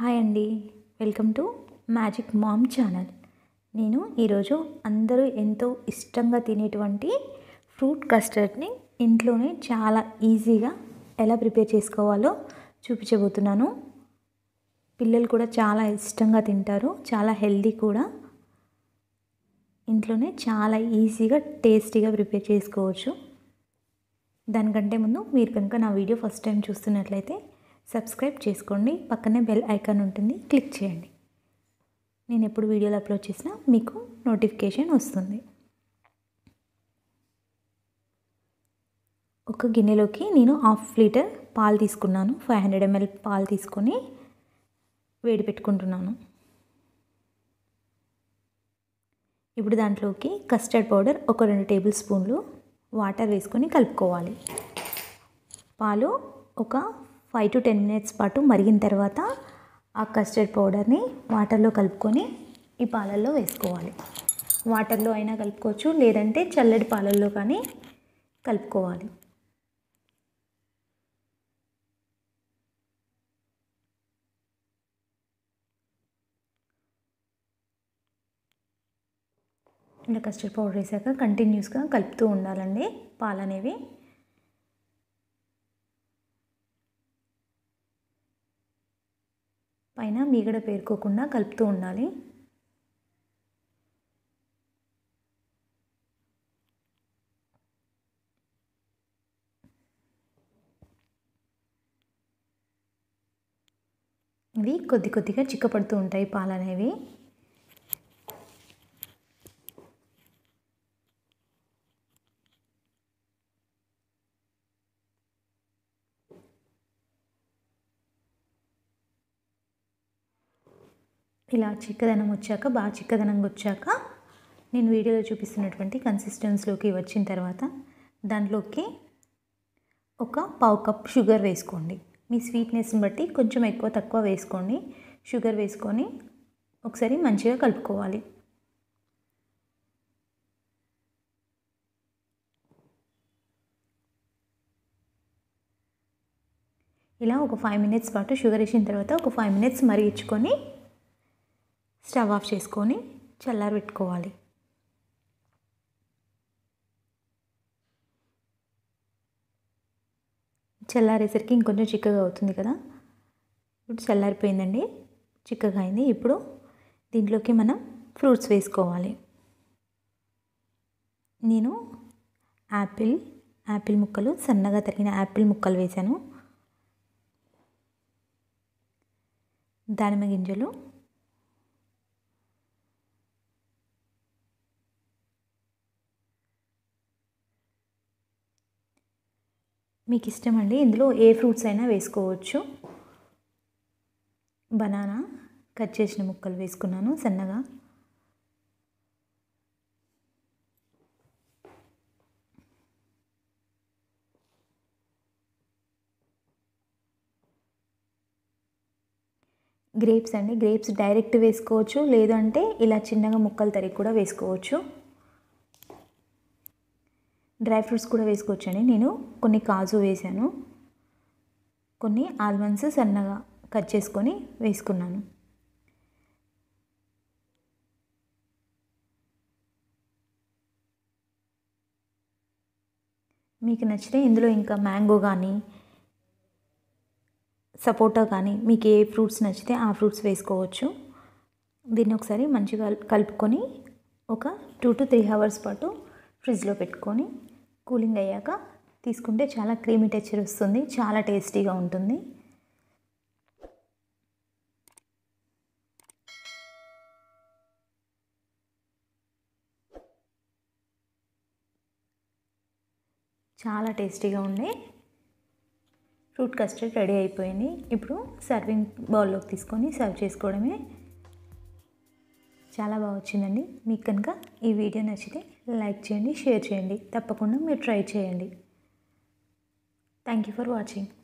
hi అండి welcome to magic mom channel నేను ఈరోజు అందరూ ఎంతో ఇష్టంగా తినేటువంటి ఫ్రూట్ కస్టర్డ్ని ఇంట్లోనే చాలా ఈజీగా ఎలా ప్రిపేర్ చేసుకోవాలో చూపించబోతున్నాను పిల్లలు కూడా చాలా ఇష్టంగా తింటారు చాలా హెల్దీ కూడా ఇంట్లోనే చాలా ఈజీగా టేస్టీగా ప్రిపేర్ చేసుకోవచ్చు దానికంటే ముందు మీరు కనుక నా వీడియో ఫస్ట్ టైం చూస్తున్నట్లయితే సబ్స్క్రైబ్ చేసుకోండి పక్కనే బెల్ ఐకాన్ ఉంటుంది క్లిక్ చేయండి నేను ఎప్పుడు వీడియోలు అప్లోడ్ చేసినా మీకు నోటిఫికేషన్ వస్తుంది ఒక గిన్నెలోకి నేను హాఫ్ లీటర్ పాలు తీసుకున్నాను ఫైవ్ హండ్రెడ్ ఎంఎల్ పాలు తీసుకొని వేడి పెట్టుకుంటున్నాను ఇప్పుడు దాంట్లోకి కస్టర్డ్ పౌడర్ ఒక రెండు టేబుల్ స్పూన్లు వాటర్ వేసుకొని కలుపుకోవాలి పాలు ఒక ఫైవ్ టు టెన్ మినిట్స్ పాటు మరిగిన తర్వాత ఆ కస్టర్డ్ పౌడర్ని వాటర్లో కలుపుకొని ఈ పాలల్లో వేసుకోవాలి వాటర్లో అయినా కలుపుకోవచ్చు లేదంటే చల్లటి పాలల్లో కానీ కలుపుకోవాలి ఇలా కస్టర్డ్ పౌడర్ వేసాక కంటిన్యూస్గా కలుపుతూ ఉండాలండి పాలు అనేవి పైన మీగడ పేరుకోకుండా కలుపుతూ ఉండాలి ఇవి కొద్ది కొద్దిగా చిక్కపడుతూ ఉంటాయి పాలు అనేవి ఇలా చిక్కదనం వచ్చాక బాగా చిక్కదనంగా వచ్చాక నేను వీడియోలో చూపిస్తున్నటువంటి కన్సిస్టెన్స్లోకి వచ్చిన తర్వాత దాంట్లోకి ఒక పావు కప్ షుగర్ వేసుకోండి మీ స్వీట్నెస్ని బట్టి కొంచెం ఎక్కువ తక్కువ వేసుకోండి షుగర్ వేసుకొని ఒకసారి మంచిగా కలుపుకోవాలి ఇలా ఒక ఫైవ్ మినిట్స్ పాటు షుగర్ వేసిన తర్వాత ఒక ఫైవ్ మినిట్స్ మరిగించుకొని స్టవ్ ఆఫ్ చేసుకొని పెట్టుకోవాలి చల్లారేసరికి ఇంకొంచెం చిక్కగా అవుతుంది కదా ఇప్పుడు చల్లారిపోయిందండి చిక్కగా అయింది ఇప్పుడు దీంట్లోకి మనం ఫ్రూట్స్ వేసుకోవాలి నేను యాపిల్ యాపిల్ ముక్కలు సన్నగా తరిగిన యాపిల్ ముక్కలు వేశాను దానిమ్మ గింజలు మీకు ఇష్టం అండి ఇందులో ఏ ఫ్రూట్స్ అయినా వేసుకోవచ్చు బనానా కట్ చేసిన ముక్కలు వేసుకున్నాను సన్నగా గ్రేప్స్ అండి గ్రేప్స్ డైరెక్ట్ వేసుకోవచ్చు లేదంటే ఇలా చిన్నగా ముక్కలు తరిగి కూడా వేసుకోవచ్చు డ్రై ఫ్రూట్స్ కూడా వేసుకోవచ్చండి నేను కొన్ని కాజు వేశాను కొన్ని ఆల్మండ్స్ సన్నగా కట్ చేసుకొని వేసుకున్నాను మీకు నచ్చితే ఇందులో ఇంకా మ్యాంగో కానీ సపోటా కానీ మీకు ఏ ఫ్రూట్స్ నచ్చితే ఆ ఫ్రూట్స్ వేసుకోవచ్చు దీన్ని ఒకసారి మంచిగా కలుపుకొని ఒక టూ టు త్రీ అవర్స్ పాటు ఫ్రిడ్జ్లో పెట్టుకొని కూలింగ్ అయ్యాక తీసుకుంటే చాలా క్రీమీ టెక్చర్ వస్తుంది చాలా టేస్టీగా ఉంటుంది చాలా టేస్టీగా ఉండే ఫ్రూట్ కస్టర్డ్ రెడీ అయిపోయింది ఇప్పుడు సర్వింగ్ బౌల్లోకి తీసుకొని సర్వ్ చేసుకోవడమే చాలా బాగా వచ్చిందండి మీకు కనుక ఈ వీడియో నచ్చితే లైక్ చేయండి షేర్ చేయండి తప్పకుండా మీరు ట్రై చేయండి థ్యాంక్ యూ ఫర్ వాచింగ్